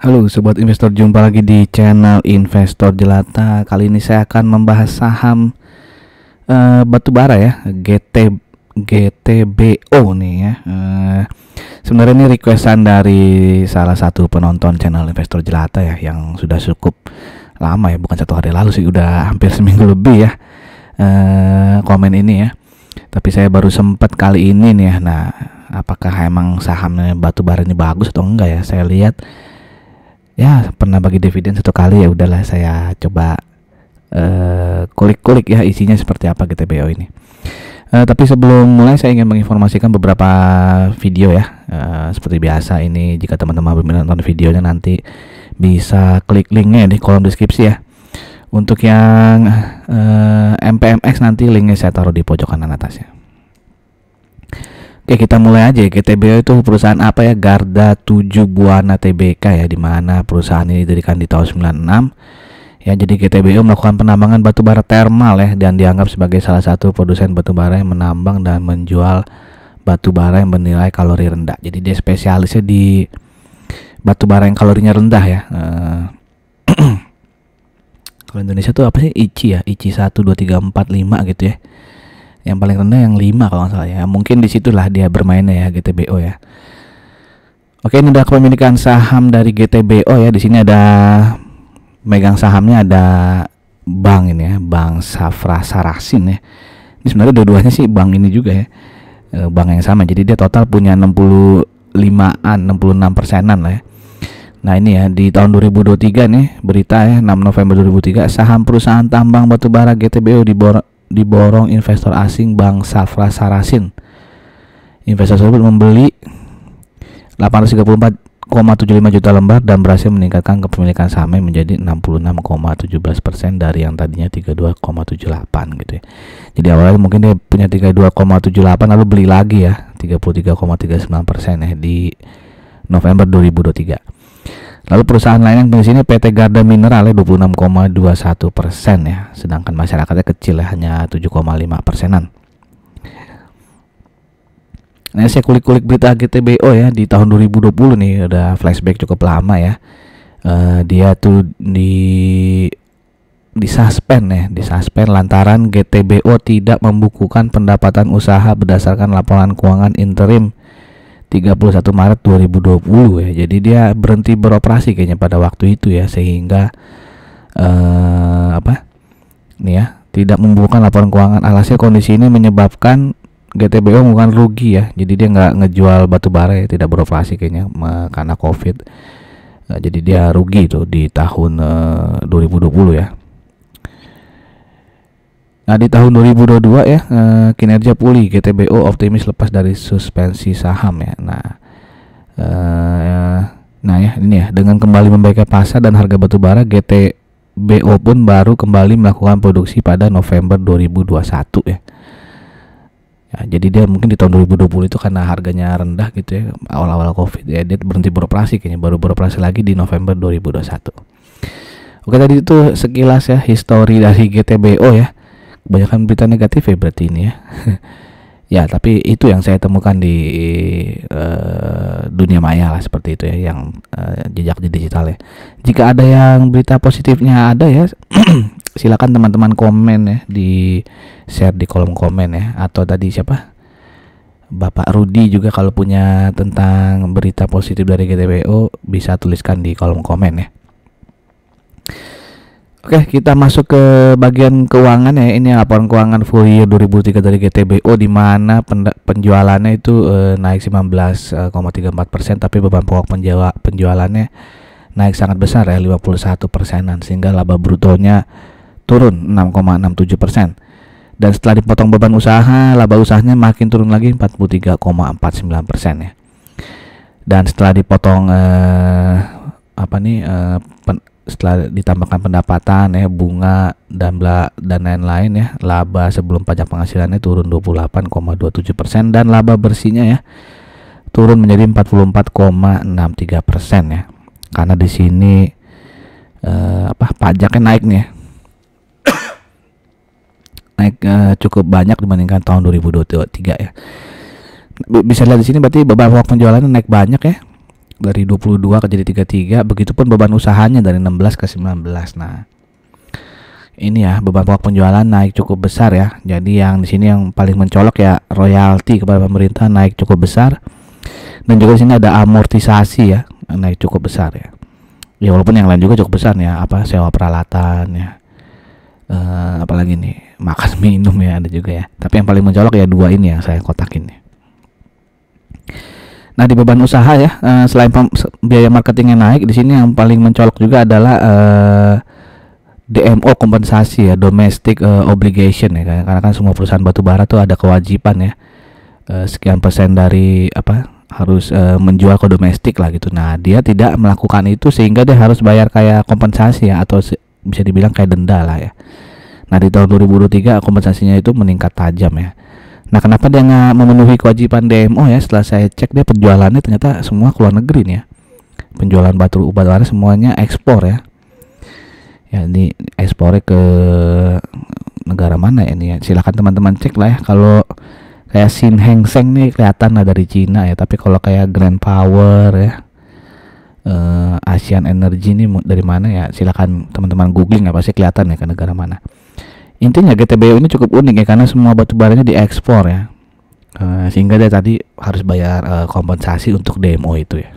Halo sobat investor, jumpa lagi di channel Investor Jelata. Kali ini saya akan membahas saham uh, batubara ya, GT GTBO nih ya. Uh, sebenarnya ini requestan dari salah satu penonton channel Investor Jelata ya yang sudah cukup lama ya, bukan satu hari lalu sih, udah hampir seminggu lebih ya. Uh, komen ini ya. Tapi saya baru sempat kali ini nih ya. Nah, apakah emang sahamnya batubara ini bagus atau enggak ya? Saya lihat ya pernah bagi dividen satu kali ya udahlah saya coba eh, kulik-kulik uh, ya isinya seperti apa GTBO gitu ya, ini. Uh, tapi sebelum mulai saya ingin menginformasikan beberapa video ya. Uh, seperti biasa ini jika teman-teman belum nonton videonya nanti bisa klik linknya di kolom deskripsi ya. Untuk yang uh, MPMX nanti linknya saya taruh di pojok kanan atasnya. Oke ya, kita mulai aja ya. GTBO itu perusahaan apa ya Garda 7 Buana TBK ya dimana perusahaan ini didirikan di tahun 96 ya jadi GTBO melakukan penambangan batu bara termal ya dan dianggap sebagai salah satu produsen batu bara yang menambang dan menjual batu bara yang bernilai kalori rendah jadi dia spesialisnya di batu bara yang kalorinya rendah ya eh, kalau Indonesia tuh apa sih Ichi ya Ichi 1 2 3 4 5 gitu ya yang paling rendah yang 5 kalau nggak salah ya mungkin disitulah dia bermainnya ya GTBO ya oke ini udah kepemilikan saham dari GTBO ya di sini ada megang sahamnya ada bank ini ya bank Safra Sarasin ya ini sebenarnya dua-duanya sih bank ini juga ya e, bank yang sama jadi dia total punya 65an 66 persenan lah ya Nah ini ya di tahun 2023 nih berita ya 6 November 2003 saham perusahaan tambang batubara GTBO bor diborong investor asing Bank Safra Sarasin. Investor tersebut membeli 834,75 juta lembar dan berhasil meningkatkan kepemilikan sahamnya menjadi 66,17% dari yang tadinya 32,78 gitu ya. Jadi awalnya mungkin dia punya 32,78 lalu beli lagi ya 33,39% ya di November 2023. Lalu perusahaan lain yang di sini PT Garda Mineral ya 26,21 persen ya, sedangkan masyarakatnya kecil ya, hanya 7,5 persenan. Nah, saya kulik-kulik berita GTBO ya di tahun 2020 nih ada flashback cukup lama ya. Uh, dia tuh di di suspend ya, di suspend lantaran GTBO tidak membukukan pendapatan usaha berdasarkan laporan keuangan interim 31 Maret 2020 ya. Jadi dia berhenti beroperasi kayaknya pada waktu itu ya sehingga eh apa? Nih ya, tidak membukukan laporan keuangan. alasnya kondisi ini menyebabkan GTBO bukan rugi ya. Jadi dia nggak ngejual batu bara ya, tidak beroperasi kayaknya karena Covid. Nah, jadi dia rugi tuh di tahun eh, 2020 ya. Nah di tahun 2022 ya eh, kinerja pulih GTBO optimis lepas dari suspensi saham ya. Nah eh, nah ya ini ya dengan kembali membaiknya pasar dan harga batubara GTBO pun baru kembali melakukan produksi pada November 2021 ya. Ya, jadi dia mungkin di tahun 2020 itu karena harganya rendah gitu ya awal-awal covid ya dia berhenti beroperasi kayaknya baru beroperasi lagi di November 2021. Oke tadi itu sekilas ya histori dari GTBO ya kebanyakan berita negatif ya berarti ini ya ya tapi itu yang saya temukan di uh, dunia maya lah seperti itu ya yang uh, jejak di digital ya jika ada yang berita positifnya ada ya silakan teman-teman komen ya di share di kolom komen ya atau tadi siapa Bapak Rudi juga kalau punya tentang berita positif dari GTBO bisa tuliskan di kolom komen ya Oke, kita masuk ke bagian keuangan ya. Ini laporan keuangan full year 2003 dari GTBO di mana penjualannya itu eh, naik 19,34% eh, tapi beban pokok penjual penjualannya naik sangat besar ya 51 persenan sehingga laba brutonya turun 6,67 persen. Dan setelah dipotong beban usaha, laba usahanya makin turun lagi 43,49 persen ya. Dan setelah dipotong eh, apa nih eh, pen, setelah ditambahkan pendapatan ya bunga dan bla dan lain-lain ya laba sebelum pajak penghasilannya turun 28,27 persen dan laba bersihnya ya turun menjadi 44,63 persen ya karena di sini eh, apa pajaknya naik nih ya. naik eh, cukup banyak dibandingkan tahun 2023 ya bisa lihat di sini berarti beberapa penjualannya naik banyak ya dari 22 ke jadi 33 begitupun beban usahanya dari 16 ke 19 nah ini ya beban pokok penjualan naik cukup besar ya jadi yang di sini yang paling mencolok ya royalti kepada pemerintah naik cukup besar dan juga di sini ada amortisasi ya naik cukup besar ya ya walaupun yang lain juga cukup besar ya apa sewa peralatan ya uh, apalagi nih makan minum ya ada juga ya tapi yang paling mencolok ya dua ini yang saya kotakin ya Nah di beban usaha ya eh, selain biaya marketing yang naik di sini yang paling mencolok juga adalah eh, DMO kompensasi ya domestic eh, obligation ya karena kan semua perusahaan batu bara tuh ada kewajiban ya sekian persen dari apa harus menjual ke domestik lah gitu. Nah dia tidak melakukan itu sehingga dia harus bayar kayak kompensasi ya atau bisa dibilang kayak denda lah ya. Nah di tahun 2023 kompensasinya itu meningkat tajam ya Nah, kenapa dia nggak memenuhi kewajiban DMO ya? Setelah saya cek dia penjualannya ternyata semua keluar negeri nih ya. Penjualan batu ubat warna semuanya ekspor ya. Ya ini ekspornya ke negara mana ya ini ya? silakan teman-teman cek lah ya. Kalau kayak Sin Heng Seng nih kelihatan lah dari Cina ya. Tapi kalau kayak Grand Power ya. Eh, Asian Energy ini dari mana ya? silakan teman-teman googling ya pasti kelihatan ya ke negara mana intinya GTBO ini cukup unik ya karena semua batu baranya diekspor ya eh, sehingga dia tadi harus bayar eh, kompensasi untuk demo itu ya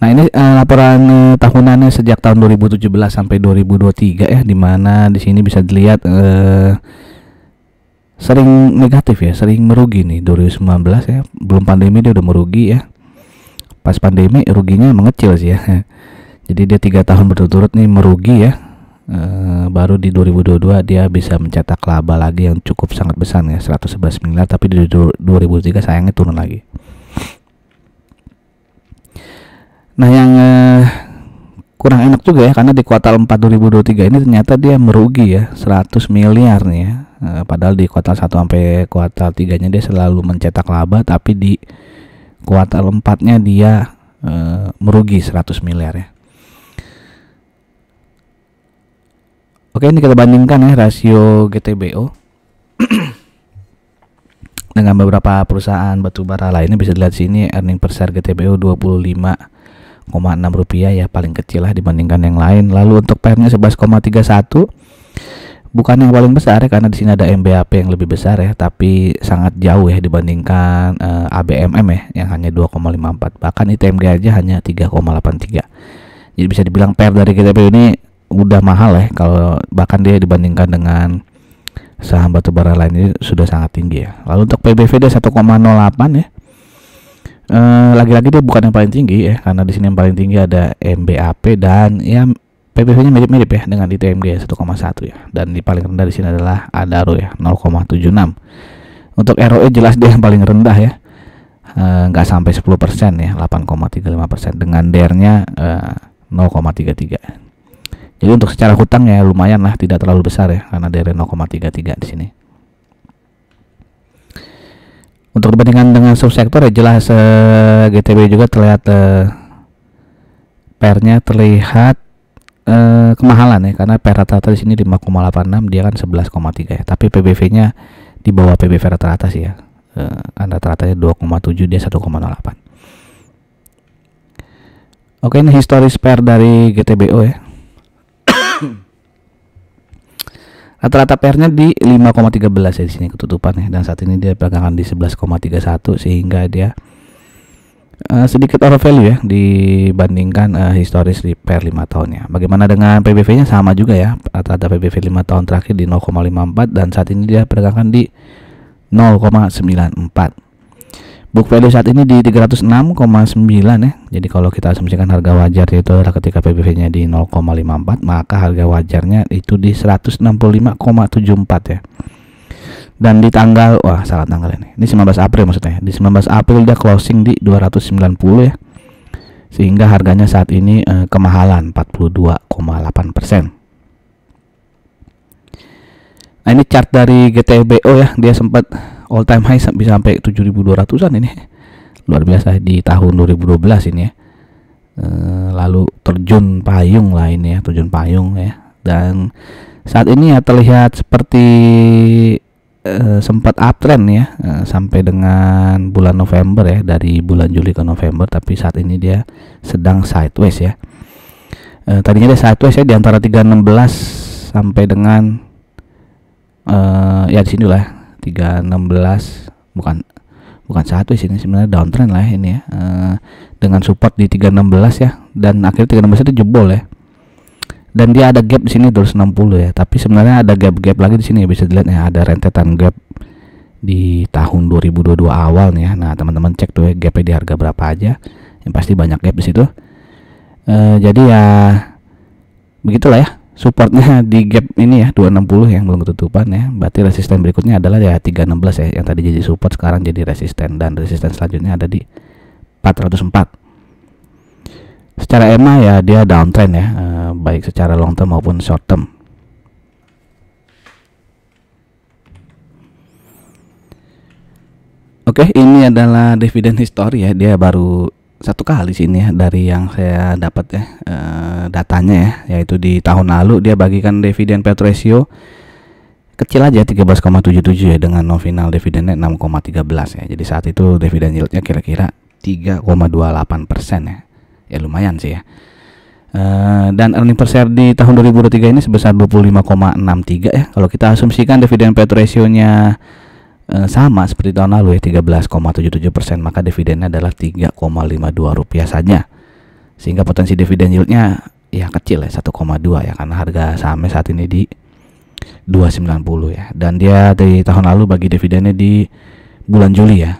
Nah ini eh, laporan tahunannya sejak tahun 2017 sampai 2023 ya dimana di sini bisa dilihat sering negatif ya sering merugi nih 2019 ya belum pandemi dia udah merugi ya pas pandemi ruginya mengecil sih ya jadi dia tiga tahun berturut-turut nih merugi ya Eh, baru di 2022 dia bisa mencetak laba lagi yang cukup sangat besar ya 111 miliar tapi di 2003 sayangnya turun lagi nah yang uh, kurang enak juga ya karena di kuartal 4 2023 ini ternyata dia merugi ya 100 miliar nih ya uh, padahal di kuartal 1 sampai kuartal 3 nya dia selalu mencetak laba tapi di kuartal 4 nya dia merugi 100 miliar ya Oke, ini kita bandingkan ya rasio GTBO dengan beberapa perusahaan batubara lainnya bisa dilihat sini earning per share GTBO enam rupiah ya paling kecil lah dibandingkan yang lain lalu untuk PM-nya 11,31 bukan yang paling besar ya karena di sini ada MBAP yang lebih besar ya tapi sangat jauh ya dibandingkan eh, ABMM ya yang hanya 2,54 bahkan ITMG aja hanya 3,83 jadi bisa dibilang PER dari GTBO ini udah mahal ya kalau bahkan dia dibandingkan dengan saham batubara lainnya sudah sangat tinggi ya. Lalu untuk PBV dia 1,08 ya. lagi eh, lagi-lagi dia bukan yang paling tinggi ya karena di sini yang paling tinggi ada MBAP dan ya PBV-nya mirip-mirip ya dengan ITMG 1,1 ya, ya dan di paling rendah di sini adalah Adaro ya 0,76. Untuk ROE jelas dia yang paling rendah ya. Eh, nggak e, sampai 10% ya 8,35% dengan dr nya e, 0,33 jadi untuk secara hutang ya lumayan lah, tidak terlalu besar ya karena dari 0,33 di sini. Untuk perbandingan dengan subsektor ya jelas eh, GTB juga terlihat eh, pernya terlihat eh, kemahalan ya karena per rata-rata di sini 5,86 dia kan 11,3 ya. Tapi PBV-nya di bawah PBV rata-rata sih ya. Eh, anda rata-ratanya 2,7 dia 1,08. Oke ini historis per dari GTBO ya Rata-rata pernya di 5,13 ya di sini ketutupannya dan saat ini dia perdagangan di 11,31 sehingga dia uh, sedikit over value ya dibandingkan uh, historis di per 5 tahunnya. Bagaimana dengan PBV-nya sama juga ya. Rata-rata PBV 5 tahun terakhir di 0,54 dan saat ini dia perdagangan di 0,94. Book value saat ini di 306,9 ya. Jadi kalau kita asumsikan harga wajar itu adalah ketika PBV-nya di 0,54, maka harga wajarnya itu di 165,74 ya. Dan di tanggal wah salah tanggal ini. Ini 19 April maksudnya. Di 19 April dia closing di 290 ya. Sehingga harganya saat ini eh, kemahalan 42,8%. Nah ini chart dari GTBO ya, dia sempat all time high bisa sampai 7200-an ini luar biasa di tahun 2012 ini ya eh, lalu terjun payung lah ini ya terjun payung ya dan saat ini ya terlihat seperti uh, sempat uptrend ya uh, sampai dengan bulan November ya dari bulan Juli ke November tapi saat ini dia sedang sideways ya uh, tadinya dia sideways ya di antara 316 sampai dengan uh, ya di sinilah ya, 316 bukan bukan satu di sini sebenarnya downtrend lah ya ini ya e, dengan support di 316 ya dan akhirnya 316 itu jebol ya dan dia ada gap di sini 260 ya tapi sebenarnya ada gap-gap lagi di sini ya bisa dilihat ya ada rentetan gap di tahun 2022 awal nih ya nah teman-teman cek tuh ya gapnya di harga berapa aja yang pasti banyak gap di situ e, jadi ya begitulah ya supportnya di gap ini ya 260 yang belum ketutupan ya berarti resisten berikutnya adalah ya 316 ya yang tadi jadi support sekarang jadi resisten dan resisten selanjutnya ada di 404 secara EMA ya dia downtrend ya eh, baik secara long term maupun short term Oke, ini adalah dividen history ya. Dia baru satu kali sih ini ya dari yang saya dapat ya e, datanya ya yaitu di tahun lalu dia bagikan dividen payout ratio kecil aja 13,77 ya dengan nominal dividennya 6,13 ya. Jadi saat itu dividen yieldnya kira-kira 3,28 persen ya. Ya lumayan sih ya. E, dan earning per share di tahun 2023 ini sebesar 25,63 ya. Kalau kita asumsikan dividen payout ratio-nya Eh, sama seperti tahun lalu ya 13,77% persen maka dividennya adalah 3,52 rupiah saja sehingga potensi dividen yieldnya ya kecil ya 1,2 ya karena harga sahamnya saat ini di 290 ya dan dia dari tahun lalu bagi dividennya di bulan Juli ya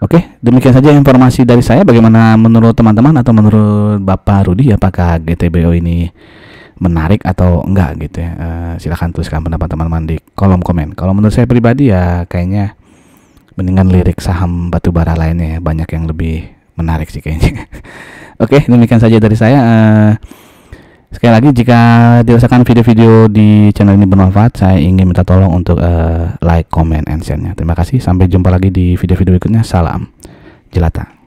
Oke demikian saja informasi dari saya bagaimana menurut teman-teman atau menurut Bapak Rudi apakah GTBO ini menarik atau enggak gitu ya. Uh, eh, silahkan tuliskan pendapat teman-teman di kolom komen. Kalau menurut saya pribadi ya kayaknya mendingan lirik saham batubara lainnya ya. Banyak yang lebih menarik sih kayaknya. Oke, okay, demikian saja dari saya. Uh, Sekali lagi jika dirasakan video-video di channel ini bermanfaat, saya ingin minta tolong untuk uh, like, comment, and share-nya. Terima kasih, sampai jumpa lagi di video-video berikutnya. Salam Jelata.